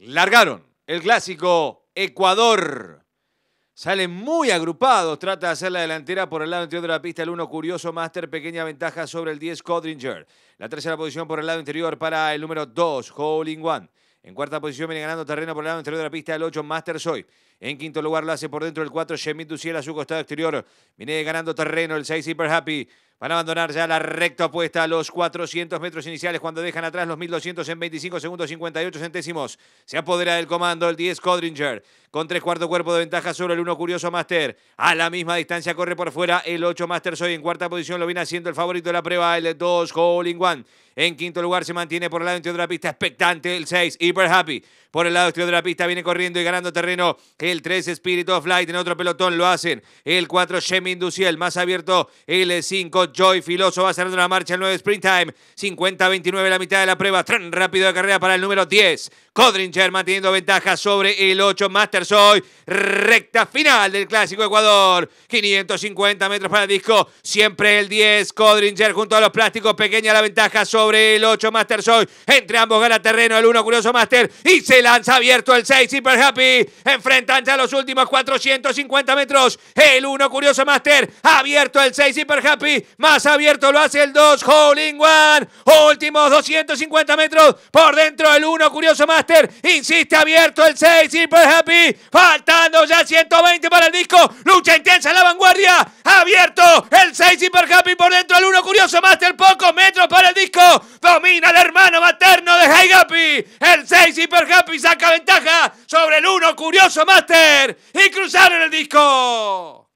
largaron el clásico Ecuador. sale muy agrupado. trata de hacer la delantera por el lado interior de la pista, el 1 curioso, Master, pequeña ventaja sobre el 10 Codringer. La tercera posición por el lado interior para el número 2, Holling One. En cuarta posición viene ganando terreno por el lado interior de la pista el 8, Master Soy. En quinto lugar lo hace por dentro el 4, Shemit Duciel a su costado exterior. Viene ganando terreno el 6, Super Happy. Van a abandonar ya la recta apuesta a los 400 metros iniciales cuando dejan atrás los 1200 en 25 segundos 58 centésimos. Se apodera del comando el 10 Codringer, con tres cuartos cuerpo de ventaja sobre el uno Curioso Master. A la misma distancia corre por fuera el 8 Master Soy en cuarta posición, lo viene haciendo el favorito de la prueba, el 2 Holling One. En quinto lugar se mantiene por el lado interior de la pista expectante el 6, Hyper Happy. Por el lado exterior de la pista viene corriendo y ganando terreno el 3, Spirit of Light. En otro pelotón lo hacen el 4, Shemin Duciel. Más abierto el 5, Joy Filoso. Va cerrando la marcha el 9, Springtime. 50-29 la mitad de la prueba. rápido de carrera para el número 10, Codringer manteniendo ventaja sobre el 8, Master soy. hoy. Recta final del Clásico Ecuador. 550 metros para el disco. Siempre el 10. Codringer junto a los plásticos. Pequeña la ventaja sobre el 8 Master Soy. Entre ambos gana terreno el 1 Curioso Master. Y se lanza abierto el 6 Super Happy. Enfrentan a los últimos 450 metros. El 1 Curioso Master. Abierto el 6 Super Happy. Más abierto lo hace el 2 Holding One. Últimos 250 metros. Por dentro el 1 Curioso Master. Insiste abierto el 6 Super Happy. Faltando ya 120 para el disco. Lucha intensa en la vanguardia. Abierto el 6 Hiper Happy por dentro. El 1 Curioso Master. Pocos metros para el disco. Domina el hermano materno de High El 6 Hiper Happy saca ventaja sobre el 1 Curioso Master. Y cruzaron el disco.